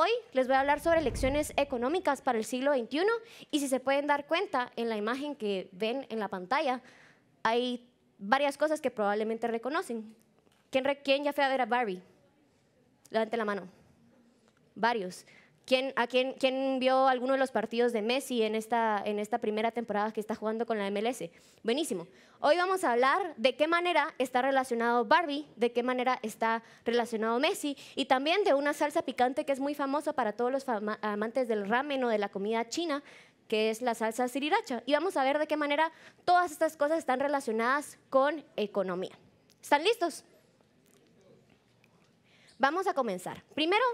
Hoy les voy a hablar sobre lecciones económicas para el siglo XXI y si se pueden dar cuenta en la imagen que ven en la pantalla, hay varias cosas que probablemente reconocen. ¿Quién, quién ya fue a ver a Barbie? Levante la mano. Varios. ¿Quién, a quién, quién, vio alguno de los partidos de Messi en esta, en esta primera temporada que está jugando con la MLS? Buenísimo. Hoy vamos a hablar de qué manera está relacionado Barbie, de qué manera está relacionado Messi y también de una salsa picante que es muy famosa para todos los amantes del ramen o de la comida china, que es la salsa siriracha. Y vamos a ver de qué manera todas estas cosas están relacionadas con economía. ¿Están listos? Vamos a comenzar. Primero,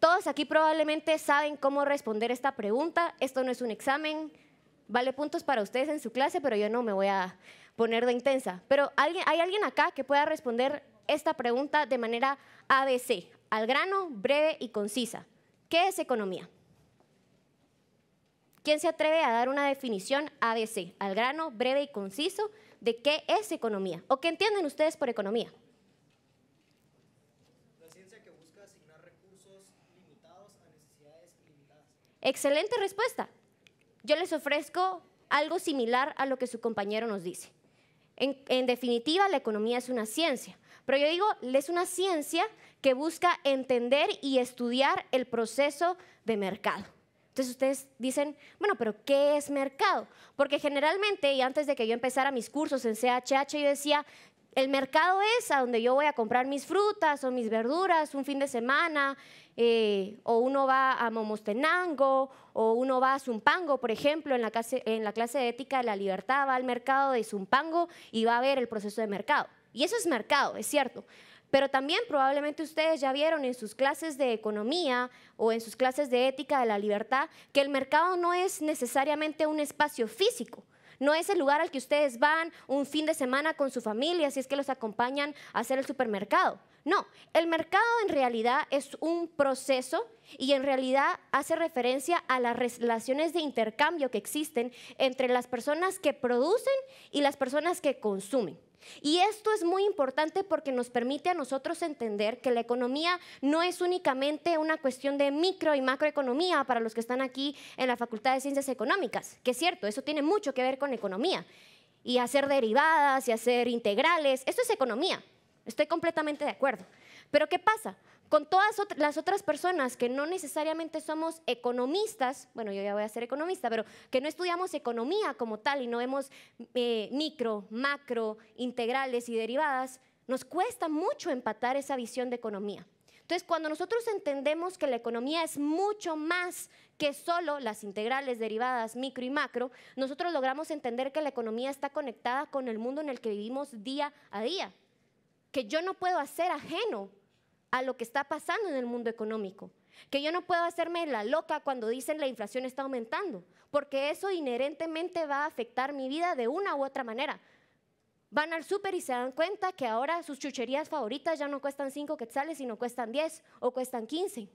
todos aquí probablemente saben cómo responder esta pregunta. Esto no es un examen. Vale puntos para ustedes en su clase, pero yo no me voy a poner de intensa. Pero ¿hay alguien acá que pueda responder esta pregunta de manera ABC, al grano, breve y concisa? ¿Qué es economía? ¿Quién se atreve a dar una definición ABC, al grano, breve y conciso, de qué es economía? ¿O qué entienden ustedes por economía? Excelente respuesta. Yo les ofrezco algo similar a lo que su compañero nos dice. En, definitiva, la economía es una ciencia, pero yo digo, es una ciencia que busca entender y estudiar el proceso de mercado. Entonces ustedes dicen, bueno, pero ¿qué es mercado? Porque generalmente, y antes de que yo empezara mis cursos en CHH, yo decía, el mercado es a donde yo voy a comprar mis frutas o mis verduras un fin de semana, eh, o uno va a Momostenango, o uno va a Zumpango, por ejemplo, en la, clase, en la clase de ética de la libertad, va al mercado de Zumpango y va a ver el proceso de mercado. Y eso es mercado, es cierto. Pero también probablemente ustedes ya vieron en sus clases de economía o en sus clases de ética de la libertad que el mercado no es necesariamente un espacio físico, no es el lugar al que ustedes van un fin de semana con su familia si es que los acompañan a hacer el supermercado. No, el mercado en realidad es un proceso y en realidad hace referencia a las relaciones de intercambio que existen entre las personas que producen y las personas que consumen. Y esto es muy importante porque nos permite a nosotros entender que la economía no es únicamente una cuestión de micro y macroeconomía para los que están aquí en la Facultad de Ciencias Económicas, que es cierto, eso tiene mucho que ver con economía. Y hacer derivadas y hacer integrales, esto es economía, estoy completamente de acuerdo. Pero ¿qué pasa? con todas las otras personas que no necesariamente somos economistas, bueno, yo ya voy a ser economista, pero que no estudiamos economía como tal y no vemos eh, micro, macro, integrales y derivadas, nos cuesta mucho empatar esa visión de economía. Entonces, cuando nosotros entendemos que la economía es mucho más que solo las integrales, derivadas, micro y macro, nosotros logramos entender que la economía está conectada con el mundo en el que vivimos día a día, que yo no puedo hacer ajeno a lo que está pasando en el mundo económico. Que yo no puedo hacerme la loca cuando dicen la inflación está aumentando, porque eso inherentemente va a afectar mi vida de una u otra manera. Van al súper y se dan cuenta que ahora sus chucherías favoritas ya no cuestan 5 quetzales, sino cuestan 10 o cuestan 15.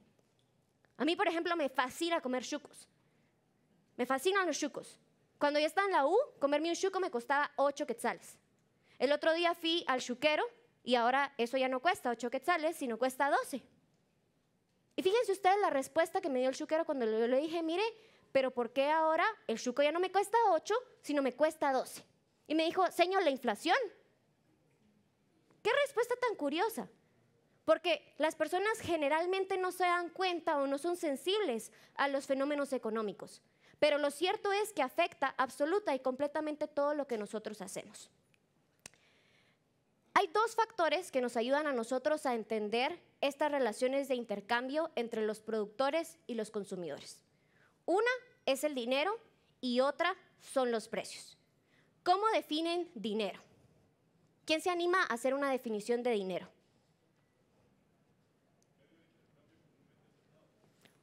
A mí, por ejemplo, me fascina comer chucos. Me fascinan los chucos. Cuando yo estaba en la U, comerme un chuco me costaba 8 quetzales. El otro día fui al chuquero y ahora eso ya no cuesta 8 quetzales, sino cuesta 12. Y fíjense ustedes la respuesta que me dio el chuquero cuando yo le dije, mire, pero ¿por qué ahora el chuco ya no me cuesta 8, sino me cuesta 12? Y me dijo, señor, la inflación. Qué respuesta tan curiosa. Porque las personas generalmente no se dan cuenta o no son sensibles a los fenómenos económicos. Pero lo cierto es que afecta absoluta y completamente todo lo que nosotros hacemos. Hay dos factores que nos ayudan a nosotros a entender estas relaciones de intercambio entre los productores y los consumidores. Una es el dinero y otra son los precios. ¿Cómo definen dinero? ¿Quién se anima a hacer una definición de dinero?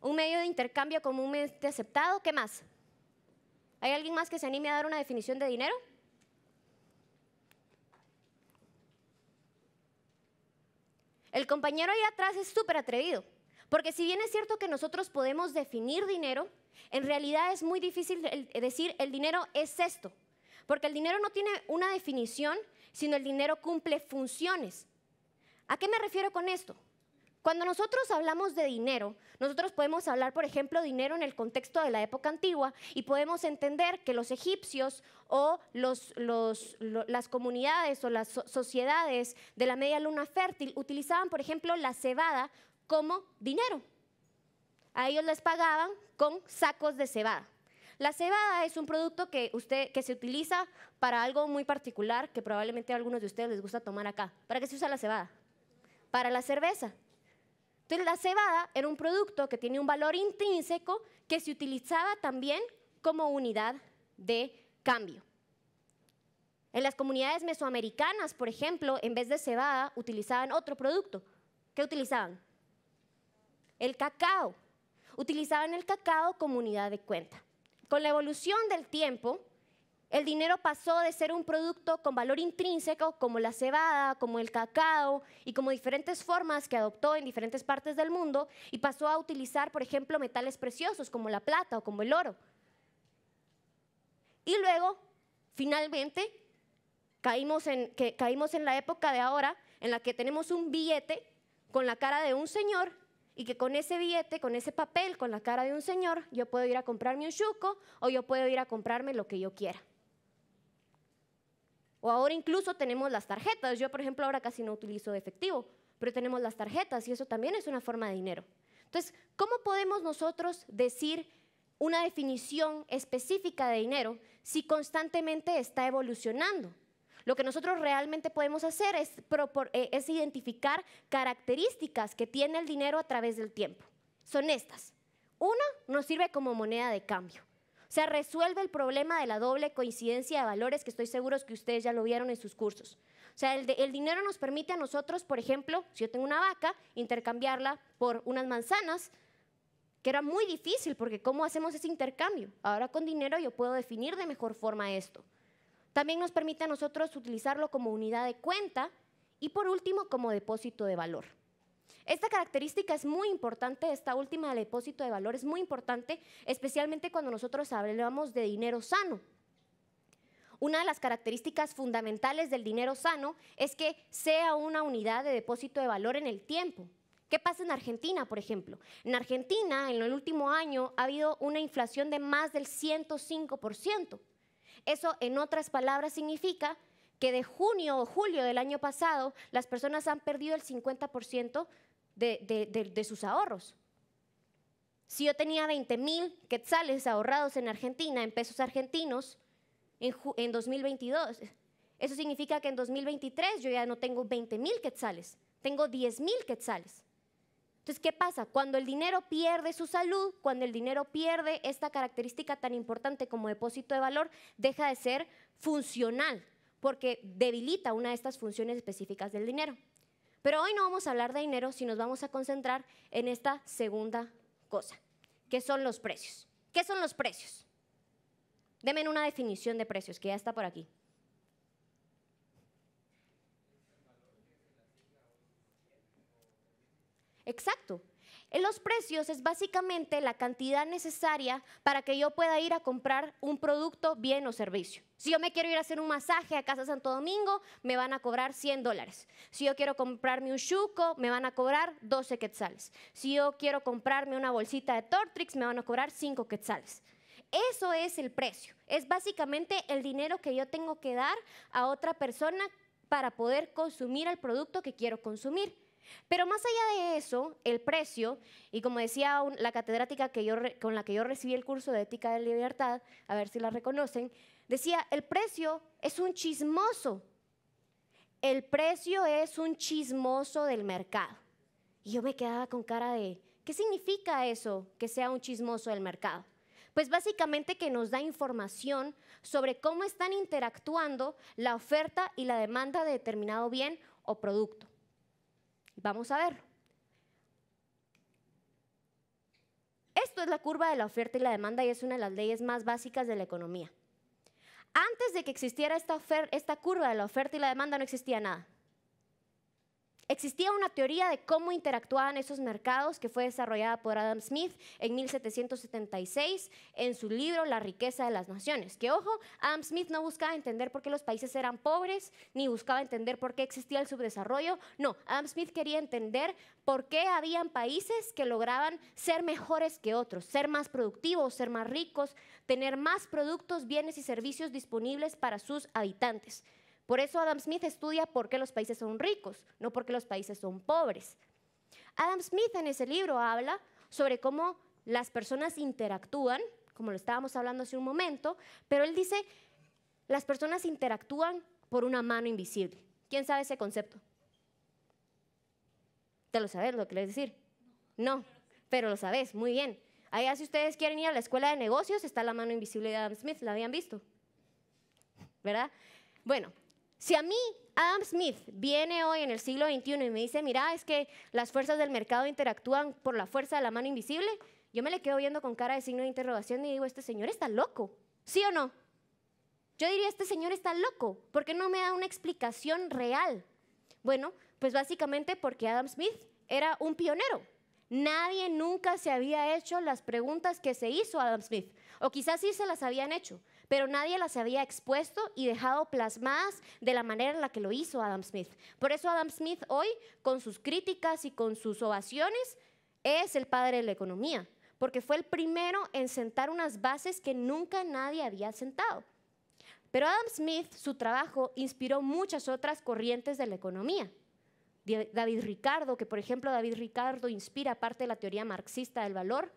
Un medio de intercambio comúnmente aceptado, ¿qué más? ¿Hay alguien más que se anime a dar una definición de dinero? El compañero ahí atrás es súper atrevido, porque si bien es cierto que nosotros podemos definir dinero, en realidad es muy difícil decir el dinero es esto, porque el dinero no tiene una definición, sino el dinero cumple funciones. ¿A qué me refiero con esto? Cuando nosotros hablamos de dinero, nosotros podemos hablar, por ejemplo, dinero en el contexto de la época antigua y podemos entender que los egipcios o los, las comunidades o las sociedades de la media luna fértil utilizaban, por ejemplo, la cebada como dinero. A ellos les pagaban con sacos de cebada. La cebada es un producto que, usted, que se utiliza para algo muy particular que probablemente a algunos de ustedes les gusta tomar acá. ¿Para qué se usa la cebada? Para la cerveza. Entonces la cebada era un producto que tiene un valor intrínseco que se utilizaba también como unidad de cambio. En las comunidades mesoamericanas, por ejemplo, en vez de cebada utilizaban otro producto. ¿Qué utilizaban? El cacao. Utilizaban el cacao como unidad de cuenta. Con la evolución del tiempo, el dinero pasó de ser un producto con valor intrínseco, como la cebada, como el cacao y como diferentes formas que adoptó en diferentes partes del mundo, y pasó a utilizar, por ejemplo, metales preciosos como la plata o como el oro. Y luego, finalmente, caímos en, que, caímos en la época de ahora en la que tenemos un billete con la cara de un señor y que con ese billete, con ese papel, con la cara de un señor, yo puedo ir a comprarme un chuco o yo puedo ir a comprarme lo que yo quiera. O ahora incluso tenemos las tarjetas. Yo, por ejemplo, ahora casi no utilizo efectivo, pero tenemos las tarjetas y eso también es una forma de dinero. Entonces, ¿cómo podemos nosotros decir una definición específica de dinero si constantemente está evolucionando? Lo que nosotros realmente podemos hacer es, eh, es identificar características que tiene el dinero a través del tiempo. Son estas. Una nos sirve como moneda de cambio. O sea, resuelve el problema de la doble coincidencia de valores que estoy seguros que ustedes ya lo vieron en sus cursos. O sea, el, el dinero nos permite a nosotros, por ejemplo, si yo tengo una vaca, intercambiarla por unas manzanas, que era muy difícil porque ¿cómo hacemos ese intercambio? Ahora con dinero yo puedo definir de mejor forma esto. También nos permite a nosotros utilizarlo como unidad de cuenta y por último como depósito de valor. Esta característica es muy importante, esta última del depósito de valor es muy importante, especialmente cuando nosotros hablamos de dinero sano. Una de las características fundamentales del dinero sano es que sea una unidad de depósito de valor en el tiempo. ¿Qué pasa en Argentina, por ejemplo? En Argentina, en el último año, ha habido una inflación de más del 105%. Eso, en otras palabras, significa que de junio o julio del año pasado las personas han perdido el 50% de, sus ahorros. Si yo tenía 20 mil quetzales ahorrados en Argentina, en pesos argentinos, en, en 2022, eso significa que en 2023 yo ya no tengo 20 mil quetzales, tengo 10 mil quetzales. Entonces, ¿qué pasa? Cuando el dinero pierde su salud, cuando el dinero pierde esta característica tan importante como depósito de valor, deja de ser funcional, porque debilita una de estas funciones específicas del dinero. Pero hoy no vamos a hablar de dinero, sino nos vamos a concentrar en esta segunda cosa, que son los precios. ¿Qué son los precios? Deme una definición de precios, que ya está por aquí. Exacto, en los precios es básicamente la cantidad necesaria para que yo pueda ir a comprar un producto, bien o servicio. Si yo me quiero ir a hacer un masaje a Casa Santo Domingo, me van a cobrar 100 dólares. Si yo quiero comprarme un chuco, me van a cobrar 12 quetzales. Si yo quiero comprarme una bolsita de Tortrix, me van a cobrar 5 quetzales. Eso es el precio. Es básicamente el dinero que yo tengo que dar a otra persona para poder consumir el producto que quiero consumir. Pero más allá de eso, el precio, y como decía la catedrática con la que yo recibí el curso de ética de libertad, a ver si la reconocen, decía, el precio es un chismoso. El precio es un chismoso del mercado. Y yo me quedaba con cara de, ¿qué significa eso que sea un chismoso del mercado? Pues básicamente que nos da información sobre cómo están interactuando la oferta y la demanda de determinado bien o producto. Vamos a ver. Esto es la curva de la oferta y la demanda y es una de las leyes más básicas de la economía. Antes de que existiera esta curva de la oferta y la demanda no existía nada. Existía una teoría de cómo interactuaban esos mercados que fue desarrollada por Adam Smith en 1776 en su libro La riqueza de las naciones. Que ojo, Adam Smith no buscaba entender por qué los países eran pobres, ni buscaba entender por qué existía el subdesarrollo. No, Adam Smith quería entender por qué habían países que lograban ser mejores que otros, ser más productivos, ser más ricos, tener más productos, bienes y servicios disponibles para sus habitantes. Por eso Adam Smith estudia por qué los países son ricos, no por qué los países son pobres. Adam Smith en ese libro habla sobre cómo las personas interactúan, como lo estábamos hablando hace un momento, pero él dice, las personas interactúan por una mano invisible. ¿Quién sabe ese concepto? ¿Te lo sabes lo que les decir? No, pero lo sabes, muy bien. Allá si ustedes quieren ir a la escuela de negocios, está la mano invisible de Adam Smith, la habían visto, ¿verdad? Bueno, si a mí Adam Smith viene hoy en el siglo XXI y me dice, mira, es que las fuerzas del mercado interactúan por la fuerza de la mano invisible, yo me le quedo viendo con cara de signo de interrogación y digo, este señor está loco, ¿sí o no? Yo diría, este señor está loco, porque no me da una explicación real. Bueno, pues básicamente porque Adam Smith era un pionero, Nadie nunca se había hecho las preguntas que se hizo Adam Smith, o quizás sí se las habían hecho, pero nadie las había expuesto y dejado plasmadas de la manera en la que lo hizo Adam Smith. Por eso Adam Smith hoy, con sus críticas y con sus ovaciones, es el padre de la economía, porque fue el primero en sentar unas bases que nunca nadie había sentado. Pero Adam Smith, su trabajo, inspiró muchas otras corrientes de la economía. David Ricardo, que por ejemplo David Ricardo inspira parte de la teoría marxista del valor,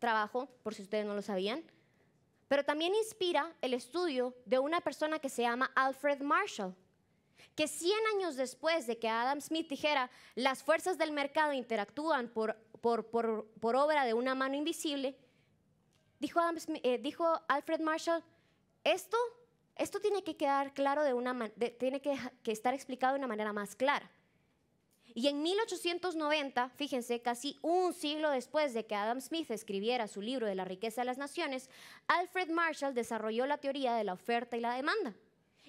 trabajo, por si ustedes no lo sabían, pero también inspira el estudio de una persona que se llama Alfred Marshall, que 100 años después de que Adam Smith dijera las fuerzas del mercado interactúan por, obra de una mano invisible, dijo, eh, Alfred Marshall, esto, tiene que quedar claro de una tiene que estar explicado de una manera más clara. Y en 1890, fíjense, casi un siglo después de que Adam Smith escribiera su libro de la riqueza de las naciones, Alfred Marshall desarrolló la teoría de la oferta y la demanda.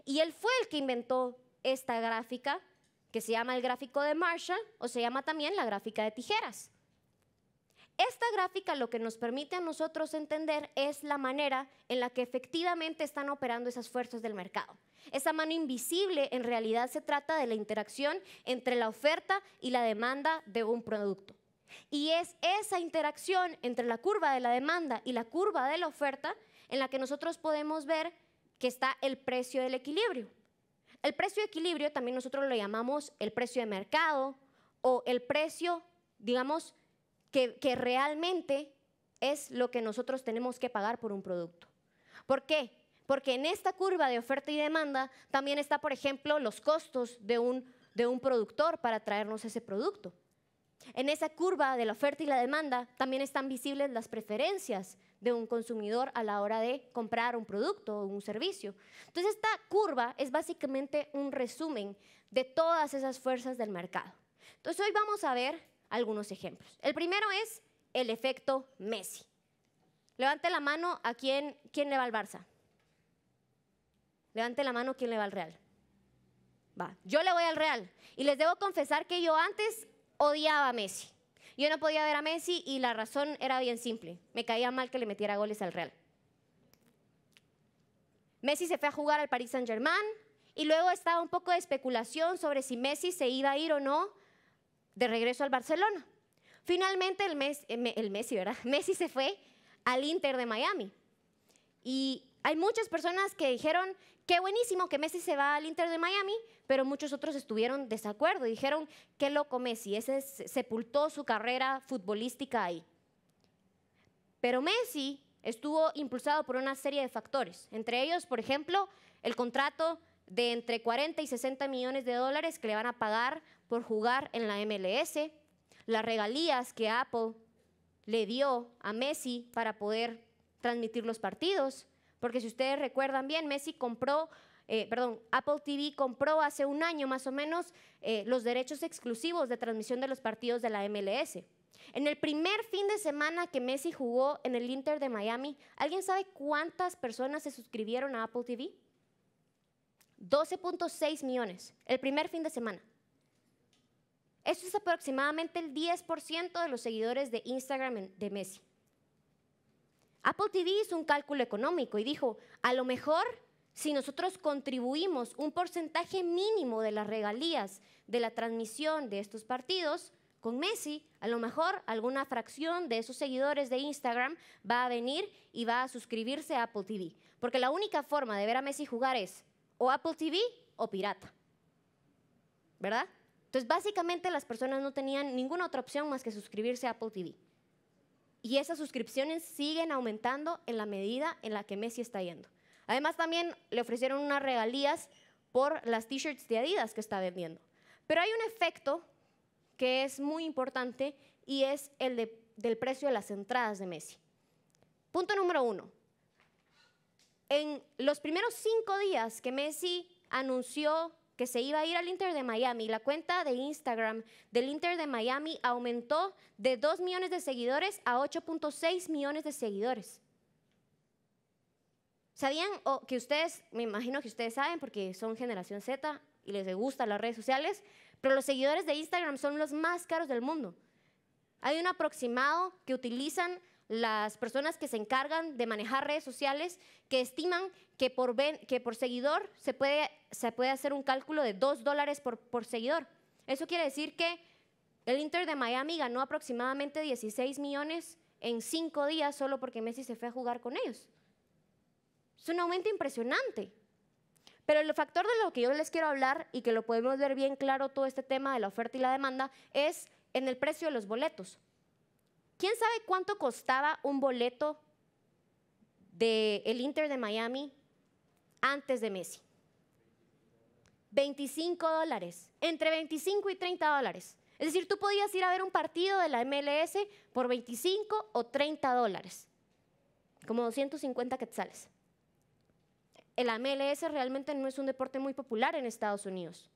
Y él fue el que inventó esta gráfica que se llama el gráfico de Marshall o se llama también la gráfica de tijeras. Esta gráfica lo que nos permite a nosotros entender es la manera en la que efectivamente están operando esas fuerzas del mercado. Esa mano invisible en realidad se trata de la interacción entre la oferta y la demanda de un producto. Y es esa interacción entre la curva de la demanda y la curva de la oferta en la que nosotros podemos ver que está el precio del equilibrio. El precio de equilibrio también nosotros lo llamamos el precio de mercado o el precio, digamos, que, realmente es lo que nosotros tenemos que pagar por un producto. ¿Por qué? Porque en esta curva de oferta y demanda también está, por ejemplo, los costos de un, de un productor para traernos ese producto. En esa curva de la oferta y la demanda también están visibles las preferencias de un consumidor a la hora de comprar un producto o un servicio. Entonces, esta curva es básicamente un resumen de todas esas fuerzas del mercado. Entonces, hoy vamos a ver algunos ejemplos. El primero es el efecto Messi. Levante la mano a quien le va al Barça. Levante la mano a quién le va al Real. Va, yo le voy al Real. Y les debo confesar que yo antes odiaba a Messi. Yo no podía ver a Messi y la razón era bien simple. Me caía mal que le metiera goles al Real. Messi se fue a jugar al Paris Saint-Germain y luego estaba un poco de especulación sobre si Messi se iba a ir o no de regreso al Barcelona. Finalmente el eh, Messi, el ¿verdad? Messi se fue al Inter de Miami. Y hay muchas personas que dijeron, qué buenísimo que Messi se va al Inter de Miami, pero muchos otros estuvieron desacuerdo y dijeron, qué loco Messi, ese sepultó su carrera futbolística ahí. Pero Messi estuvo impulsado por una serie de factores, entre ellos, por ejemplo, el contrato de entre 40 y 60 millones de dólares que le van a pagar por jugar en la MLS, las regalías que Apple le dio a Messi para poder transmitir los partidos, porque si ustedes recuerdan bien, Messi compró, eh, perdón, Apple TV compró hace un año más o menos eh, los derechos exclusivos de transmisión de los partidos de la MLS. En el primer fin de semana que Messi jugó en el Inter de Miami, ¿alguien sabe cuántas personas se suscribieron a Apple TV? 12.6 millones, el primer fin de semana. Eso es aproximadamente el 10% de los seguidores de Instagram de Messi. Apple TV hizo un cálculo económico y dijo, a lo mejor si nosotros contribuimos un porcentaje mínimo de las regalías de la transmisión de estos partidos, con Messi, a lo mejor alguna fracción de esos seguidores de Instagram va a venir y va a suscribirse a Apple TV. Porque la única forma de ver a Messi jugar es o Apple TV o pirata. ¿Verdad? Entonces, básicamente las personas no tenían ninguna otra opción más que suscribirse a Apple TV. Y esas suscripciones siguen aumentando en la medida en la que Messi está yendo. Además, también le ofrecieron unas regalías por las t-shirts de Adidas que está vendiendo. Pero hay un efecto que es muy importante y es el del precio de las entradas de Messi. Punto número uno. En los primeros cinco días que Messi anunció que se iba a ir al Inter de Miami. La cuenta de Instagram del Inter de Miami aumentó de 2 millones de seguidores a 8.6 millones de seguidores. ¿Sabían o que ustedes, me imagino que ustedes saben porque son generación Z y les gustan las redes sociales, pero los seguidores de Instagram son los más caros del mundo? Hay un aproximado que utilizan las personas que se encargan de manejar redes sociales que estiman que por, seguidor se puede, hacer un cálculo de 2 dólares por, por seguidor. Eso quiere decir que el Inter de Miami ganó aproximadamente 16 millones en 5 días solo porque Messi se fue a jugar con ellos. Es un aumento impresionante. Pero el factor de lo que yo les quiero hablar y que lo podemos ver bien claro todo este tema de la oferta y la demanda es en el precio de los boletos. ¿Quién sabe cuánto costaba un boleto del Inter de Miami antes de Messi? 25 dólares, entre 25 y 30 dólares. Es decir, tú podías ir a ver un partido de la MLS por 25 o 30 dólares, como 250 quetzales. El MLS realmente no es un deporte muy popular en Estados Unidos.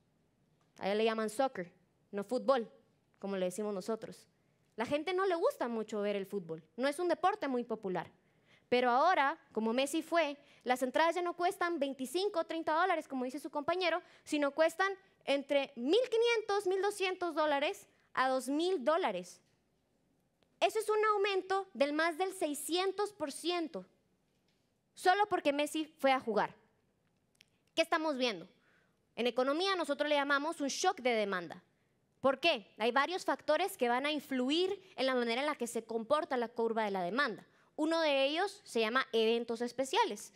Allá le llaman soccer, no fútbol, como le decimos nosotros. La gente no le gusta mucho ver el fútbol, no es un deporte muy popular. Pero ahora, como Messi fue, las entradas ya no cuestan 25 o 30 dólares, como dice su compañero, sino cuestan entre 1.500, 1.200 dólares a 2.000 dólares. Eso es un aumento del más del 600%, solo porque Messi fue a jugar. ¿Qué estamos viendo? En economía nosotros le llamamos un shock de demanda. ¿Por qué? Hay varios factores que van a influir en la manera en la que se comporta la curva de la demanda. Uno de ellos se llama eventos especiales.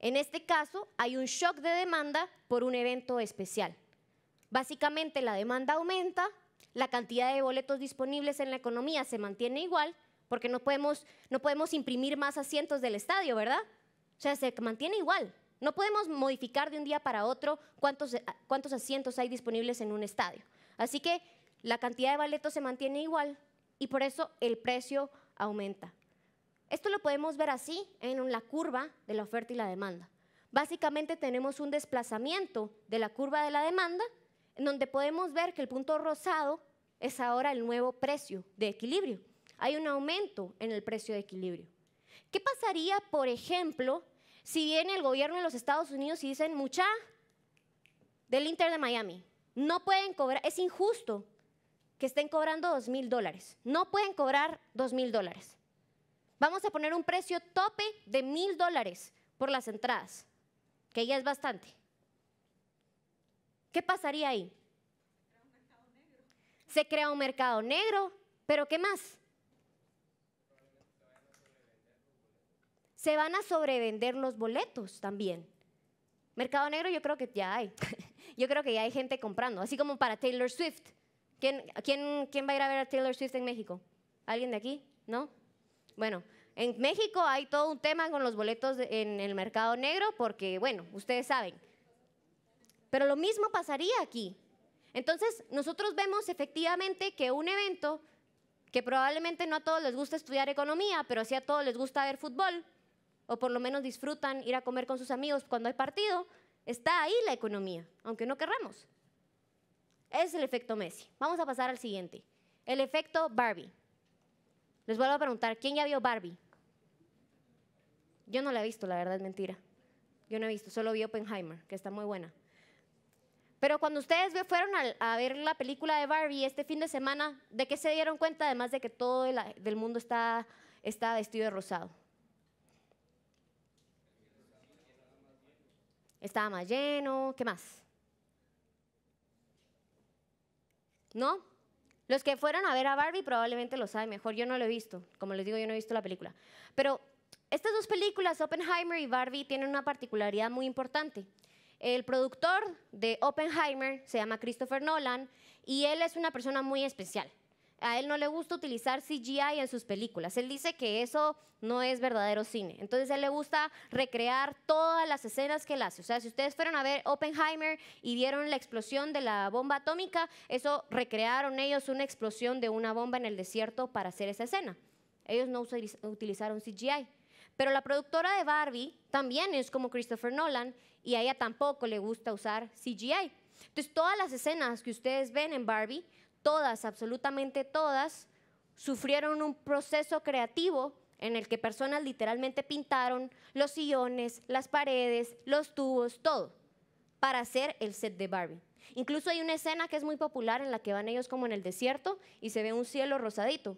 En este caso, hay un shock de demanda por un evento especial. Básicamente, la demanda aumenta, la cantidad de boletos disponibles en la economía se mantiene igual, porque no podemos, no podemos imprimir más asientos del estadio, ¿verdad? O sea, se mantiene igual. No podemos modificar de un día para otro cuántos, eh, cuántos asientos hay disponibles en un estadio. Así que la cantidad de baletos se mantiene igual y por eso el precio aumenta. Esto lo podemos ver así en la curva de la oferta y la demanda. Básicamente tenemos un desplazamiento de la curva de la demanda en donde podemos ver que el punto rosado es ahora el nuevo precio de equilibrio. Hay un aumento en el precio de equilibrio. ¿Qué pasaría, por ejemplo, si viene el gobierno de los Estados Unidos y dicen, mucha, del Inter de Miami, no pueden cobrar, es injusto que estén cobrando dos mil dólares, no pueden cobrar dos mil dólares. Vamos a poner un precio tope de mil dólares por las entradas, que ya es bastante. ¿Qué pasaría ahí? Se crea un mercado negro, pero ¿qué más? Se van a sobrevender los boletos también. Mercado negro yo creo que ya hay. yo creo que ya hay gente comprando, así como para Taylor Swift. ¿Quién, quién, quién va a ir a ver a Taylor Swift en México? ¿Alguien de aquí? ¿No? Bueno, en México hay todo un tema con los boletos en el mercado negro porque, bueno, ustedes saben. Pero lo mismo pasaría aquí. Entonces, nosotros vemos efectivamente que un evento que probablemente no a todos les gusta estudiar economía, pero sí a todos les gusta ver fútbol, o por lo menos disfrutan ir a comer con sus amigos cuando hay partido, está ahí la economía, aunque no querramos. es el efecto Messi. Vamos a pasar al siguiente. El efecto Barbie. Les vuelvo a preguntar, ¿quién ya vio Barbie? Yo no la he visto, la verdad es mentira. Yo no he visto, solo vi Oppenheimer, que está muy buena. Pero cuando ustedes fueron a, ver la película de Barbie este fin de semana, ¿de qué se dieron cuenta? Además de que todo el, mundo está vestido de rosado. estaba más lleno, ¿qué más? ¿No? Los que fueron a ver a Barbie probablemente lo saben mejor, yo no lo he visto, como les digo, yo no he visto la película. Pero estas dos películas, Oppenheimer y Barbie, tienen una particularidad muy importante. El productor de Oppenheimer se llama Christopher Nolan y él es una persona muy especial a él no le gusta utilizar CGI en sus películas. Él dice que eso no es verdadero cine. Entonces a él le gusta recrear todas las escenas que él hace. O sea, si ustedes fueron a ver Oppenheimer y vieron la explosión de la bomba atómica, eso recrearon ellos una explosión de una bomba en el desierto para hacer esa escena. Ellos no utilizaron CGI. Pero la productora de Barbie también es como Christopher Nolan y a ella tampoco le gusta usar CGI. Entonces todas las escenas que ustedes ven en Barbie todas, absolutamente todas, sufrieron un proceso creativo en el que personas literalmente pintaron los sillones, las paredes, los tubos, todo, para hacer el set de Barbie. Incluso hay una escena que es muy popular en la que van ellos como en el desierto y se ve un cielo rosadito.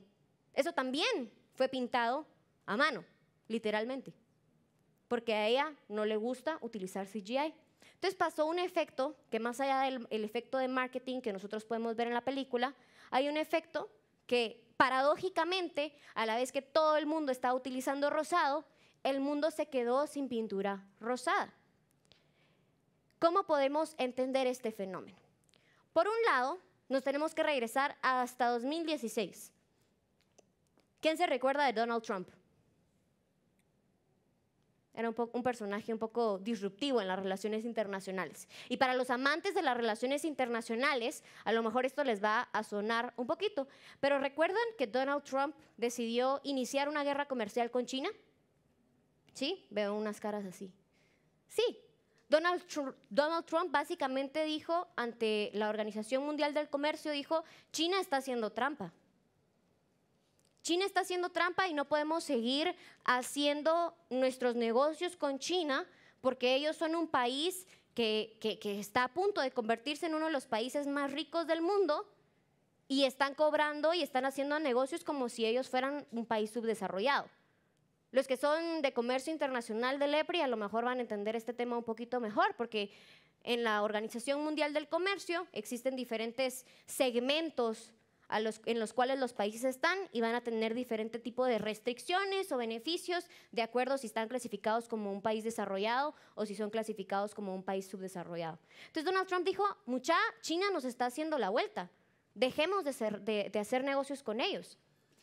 Eso también fue pintado a mano, literalmente, porque a ella no le gusta utilizar CGI. Entonces pasó un efecto que más allá del efecto de marketing que nosotros podemos ver en la película, hay un efecto que paradójicamente, a la vez que todo el mundo estaba utilizando rosado, el mundo se quedó sin pintura rosada. ¿Cómo podemos entender este fenómeno? Por un lado, nos tenemos que regresar hasta 2016. ¿Quién se recuerda de Donald Trump? Era un, un, personaje un poco disruptivo en las relaciones internacionales. Y para los amantes de las relaciones internacionales, a lo mejor esto les va a sonar un poquito. Pero ¿recuerdan que Donald Trump decidió iniciar una guerra comercial con China? ¿Sí? Veo unas caras así. Sí. Donald, Donald Trump básicamente dijo ante la Organización Mundial del Comercio, dijo, China está haciendo trampa. China está haciendo trampa y no podemos seguir haciendo nuestros negocios con China porque ellos son un país que, está a punto de convertirse en uno de los países más ricos del mundo y están cobrando y están haciendo negocios como si ellos fueran un país subdesarrollado. Los que son de comercio internacional del EPRI a lo mejor van a entender este tema un poquito mejor porque en la Organización Mundial del Comercio existen diferentes segmentos en los cuales los países están y van a tener diferente tipo de restricciones o beneficios de acuerdo si están clasificados como un país desarrollado o si son clasificados como un país subdesarrollado. Entonces Donald Trump dijo, mucha, China nos está haciendo la vuelta, dejemos de hacer negocios con ellos.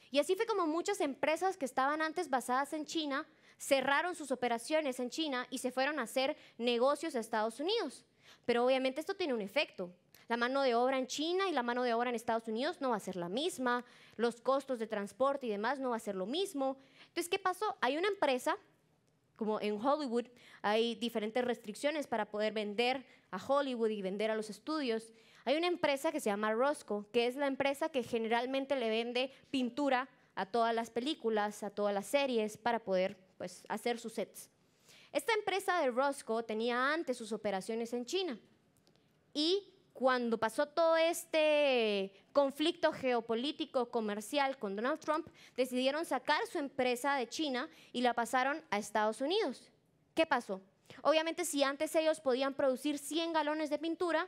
Y así fue como muchas empresas que estaban antes basadas en China cerraron sus operaciones en China y se fueron a hacer negocios a Estados Unidos. Pero obviamente esto tiene un efecto, la mano de obra en China y la mano de obra en Estados Unidos no va a ser la misma, los costos de transporte y demás no va a ser lo mismo. Entonces, ¿qué pasó? Hay una empresa, como en Hollywood, hay diferentes restricciones para poder vender a Hollywood y vender a los estudios. Hay una empresa que se llama Rosco, que es la empresa que generalmente le vende pintura a todas las películas, a todas las series, para poder pues, hacer sus sets. Esta empresa de Rosco tenía antes sus operaciones en China y cuando pasó todo este conflicto geopolítico comercial con Donald Trump, decidieron sacar su empresa de China y la pasaron a Estados Unidos. ¿Qué pasó? Obviamente si antes ellos podían producir 100 galones de pintura,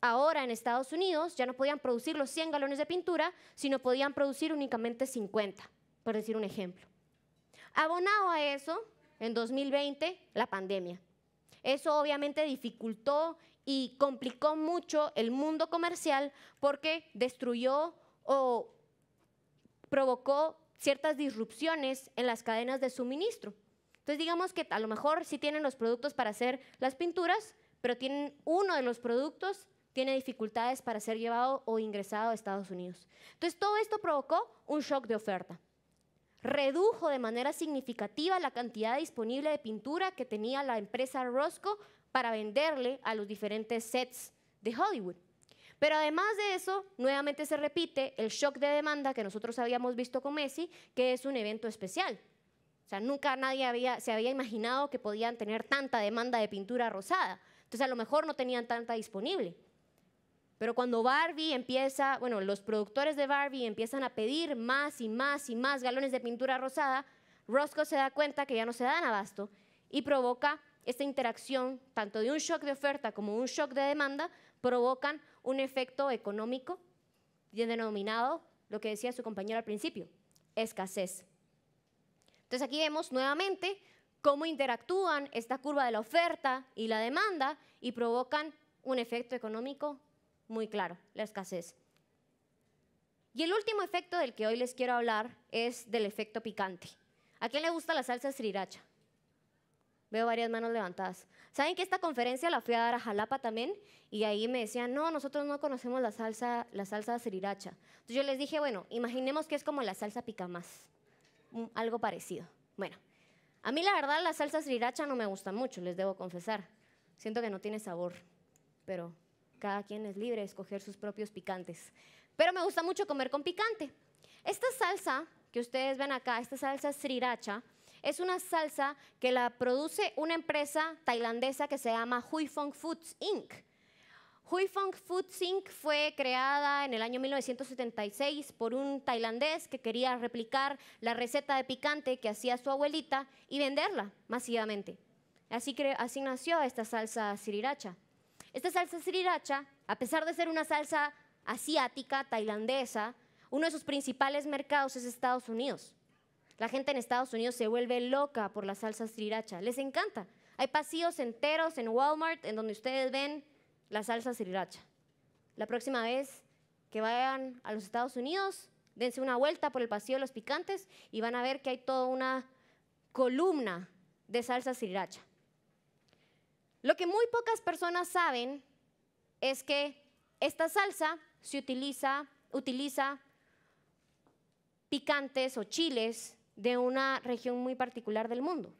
ahora en Estados Unidos ya no podían producir los 100 galones de pintura, sino podían producir únicamente 50, por decir un ejemplo. Abonado a eso, en 2020, la pandemia. Eso obviamente dificultó y complicó mucho el mundo comercial porque destruyó o provocó ciertas disrupciones en las cadenas de suministro. Entonces digamos que a lo mejor sí tienen los productos para hacer las pinturas, pero tienen uno de los productos tiene dificultades para ser llevado o ingresado a Estados Unidos. Entonces todo esto provocó un shock de oferta. Redujo de manera significativa la cantidad disponible de pintura que tenía la empresa Rosco para venderle a los diferentes sets de Hollywood. Pero además de eso, nuevamente se repite el shock de demanda que nosotros habíamos visto con Messi, que es un evento especial. O sea, nunca nadie había, se había imaginado que podían tener tanta demanda de pintura rosada. Entonces, a lo mejor no tenían tanta disponible. Pero cuando Barbie empieza, bueno, los productores de Barbie empiezan a pedir más y más y más galones de pintura rosada, Roscoe se da cuenta que ya no se dan abasto y provoca esta interacción, tanto de un shock de oferta como un shock de demanda, provocan un efecto económico bien denominado, lo que decía su compañero al principio, escasez. Entonces aquí vemos nuevamente cómo interactúan esta curva de la oferta y la demanda y provocan un efecto económico muy claro, la escasez. Y el último efecto del que hoy les quiero hablar es del efecto picante. ¿A quién le gusta la salsa sriracha? Veo varias manos levantadas. ¿Saben que esta conferencia la fui a dar a Jalapa también? Y ahí me decían, no, nosotros no conocemos la salsa, la salsa sriracha. Entonces yo les dije, bueno, imaginemos que es como la salsa pica más. Mm, algo parecido. Bueno, a mí la verdad la salsa sriracha no me gusta mucho, les debo confesar. Siento que no tiene sabor, pero cada quien es libre de escoger sus propios picantes. Pero me gusta mucho comer con picante. Esta salsa que ustedes ven acá, esta salsa sriracha, es una salsa que la produce una empresa tailandesa que se llama Hui Fong Foods Inc. Hui Fong Foods Inc. fue creada en el año 1976 por un tailandés que quería replicar la receta de picante que hacía su abuelita y venderla masivamente. Así, así nació esta salsa sriracha. Esta salsa sriracha, a pesar de ser una salsa asiática, tailandesa, uno de sus principales mercados es Estados Unidos. La gente en Estados Unidos se vuelve loca por la salsa sriracha, les encanta. Hay pasillos enteros en Walmart en donde ustedes ven la salsa sriracha. La próxima vez que vayan a los Estados Unidos, dense una vuelta por el pasillo de los picantes y van a ver que hay toda una columna de salsa sriracha. Lo que muy pocas personas saben es que esta salsa se utiliza, utiliza picantes o chiles de una región muy particular del mundo.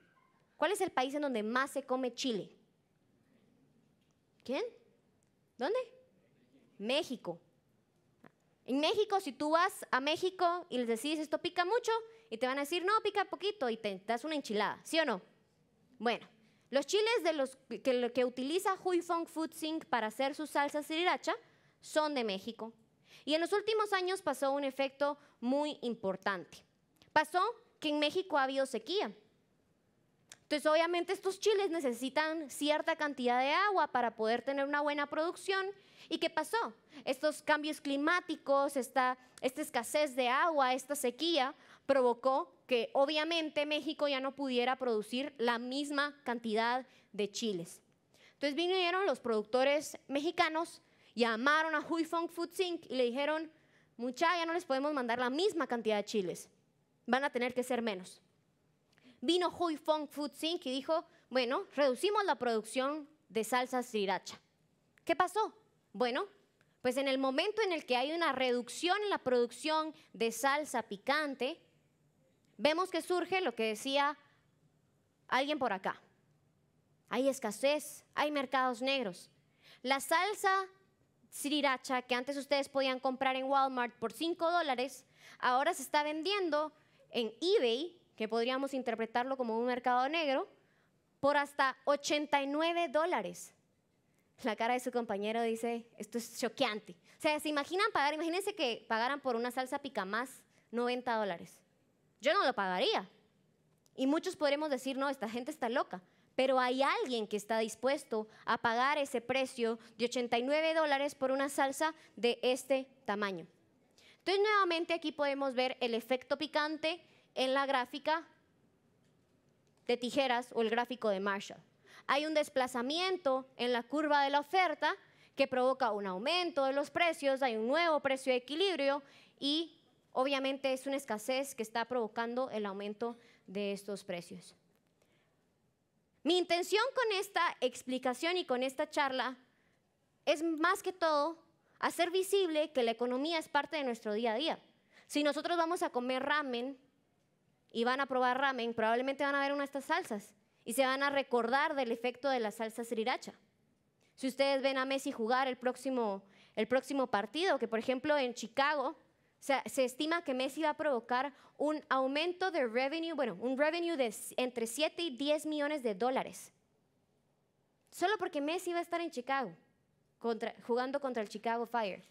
¿Cuál es el país en donde más se come chile? ¿Quién? ¿Dónde? México. En México, si tú vas a México y les decís esto pica mucho, y te van a decir, no, pica poquito, y te das una enchilada, ¿sí o no? Bueno, los chiles de los que, que utiliza Huifeng Food Sink para hacer su salsa sriracha son de México. Y en los últimos años pasó un efecto muy importante. Pasó que en México ha habido sequía. Entonces, obviamente estos chiles necesitan cierta cantidad de agua para poder tener una buena producción. ¿Y qué pasó? Estos cambios climáticos, esta, escasez de agua, esta sequía, provocó que obviamente México ya no pudiera producir la misma cantidad de chiles. Entonces vinieron los productores mexicanos, llamaron a Huifeng Food Sink y le dijeron, mucha, ya no les podemos mandar la misma cantidad de chiles van a tener que ser menos. Vino Hui Fong Food Sink y dijo, bueno, reducimos la producción de salsa sriracha. ¿Qué pasó? Bueno, pues en el momento en el que hay una reducción en la producción de salsa picante, vemos que surge lo que decía alguien por acá. Hay escasez, hay mercados negros. La salsa sriracha que antes ustedes podían comprar en Walmart por 5 dólares, ahora se está vendiendo en eBay, que podríamos interpretarlo como un mercado negro, por hasta 89 dólares. La cara de su compañero dice, esto es choqueante. O sea, se imaginan pagar, imagínense que pagaran por una salsa pica más 90 dólares. Yo no lo pagaría. Y muchos podremos decir, no, esta gente está loca. Pero hay alguien que está dispuesto a pagar ese precio de 89 dólares por una salsa de este tamaño. Entonces, nuevamente aquí podemos ver el efecto picante en la gráfica de tijeras o el gráfico de Marshall. Hay un desplazamiento en la curva de la oferta que provoca un aumento de los precios, hay un nuevo precio de equilibrio y obviamente es una escasez que está provocando el aumento de estos precios. Mi intención con esta explicación y con esta charla es más que todo hacer visible que la economía es parte de nuestro día a día. Si nosotros vamos a comer ramen y van a probar ramen, probablemente van a ver una de estas salsas y se van a recordar del efecto de la salsa sriracha. Si ustedes ven a Messi jugar el próximo, el próximo partido, que por ejemplo en Chicago se, se estima que Messi va a provocar un aumento de revenue, bueno, un revenue de entre 7 y 10 millones de dólares. Solo porque Messi va a estar en Chicago jugando contra el Chicago Fire.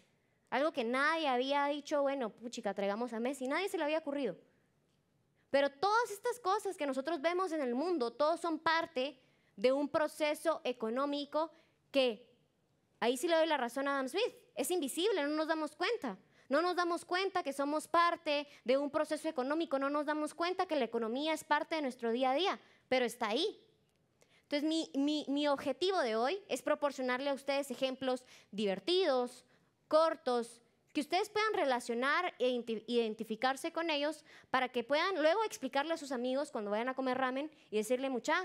Algo que nadie había dicho, bueno, puchica, traigamos a Messi, nadie se le había ocurrido. Pero todas estas cosas que nosotros vemos en el mundo, todos son parte de un proceso económico que, ahí sí le doy la razón a Adam Smith, es invisible, no nos damos cuenta. No nos damos cuenta que somos parte de un proceso económico, no nos damos cuenta que la economía es parte de nuestro día a día, pero está ahí. Entonces, mi, objetivo de hoy es proporcionarle a ustedes ejemplos divertidos, cortos, que ustedes puedan relacionar e identificarse con ellos para que puedan luego explicarle a sus amigos cuando vayan a comer ramen y decirle, mucha,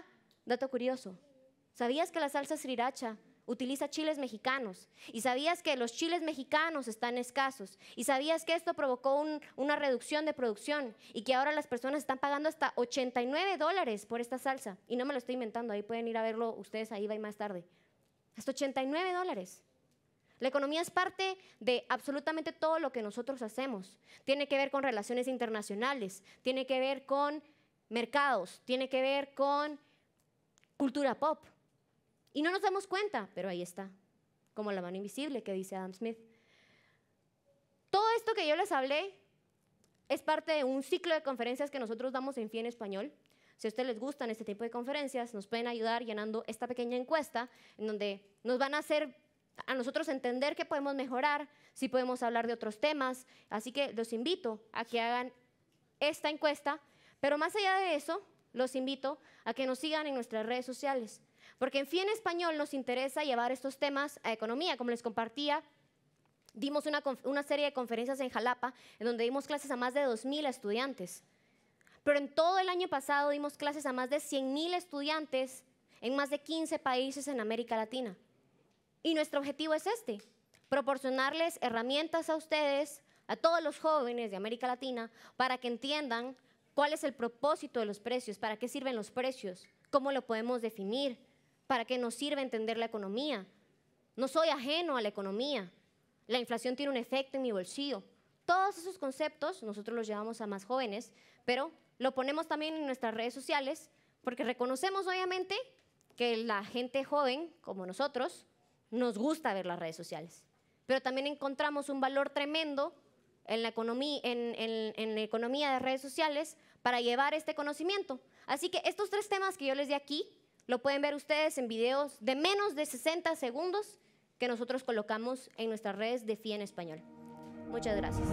dato curioso, ¿sabías que la salsa sriracha utiliza chiles mexicanos. Y sabías que los chiles mexicanos están escasos. Y sabías que esto provocó una reducción de producción y que ahora las personas están pagando hasta 89 dólares por esta salsa. Y no me lo estoy inventando, ahí pueden ir a verlo ustedes, ahí va y más tarde. Hasta 89 dólares. La economía es parte de absolutamente todo lo que nosotros hacemos. Tiene que ver con relaciones internacionales, tiene que ver con mercados, tiene que ver con cultura pop, y no nos damos cuenta, pero ahí está, como la mano invisible que dice Adam Smith. Todo esto que yo les hablé es parte de un ciclo de conferencias que nosotros damos en FIE en español. Si a ustedes les gustan este tipo de conferencias, nos pueden ayudar llenando esta pequeña encuesta en donde nos van a hacer a nosotros entender qué podemos mejorar, si podemos hablar de otros temas. Así que los invito a que hagan esta encuesta, pero más allá de eso, los invito a que nos sigan en nuestras redes sociales. Porque en FIE en Español nos interesa llevar estos temas a economía, como les compartía. Dimos una, una serie de conferencias en Jalapa, en donde dimos clases a más de 2.000 estudiantes. Pero en todo el año pasado dimos clases a más de 100.000 estudiantes en más de 15 países en América Latina. Y nuestro objetivo es este, proporcionarles herramientas a ustedes, a todos los jóvenes de América Latina, para que entiendan cuál es el propósito de los precios, para qué sirven los precios, cómo lo podemos definir, para qué nos sirve entender la economía. No soy ajeno a la economía. La inflación tiene un efecto en mi bolsillo. Todos esos conceptos nosotros los llevamos a más jóvenes, pero lo ponemos también en nuestras redes sociales porque reconocemos obviamente que la gente joven, como nosotros, nos gusta ver las redes sociales. Pero también encontramos un valor tremendo en la economía, en la economía de redes sociales para llevar este conocimiento. Así que estos tres temas que yo les di aquí lo pueden ver ustedes en videos de menos de 60 segundos que nosotros colocamos en nuestras redes de FIE en español. Muchas gracias.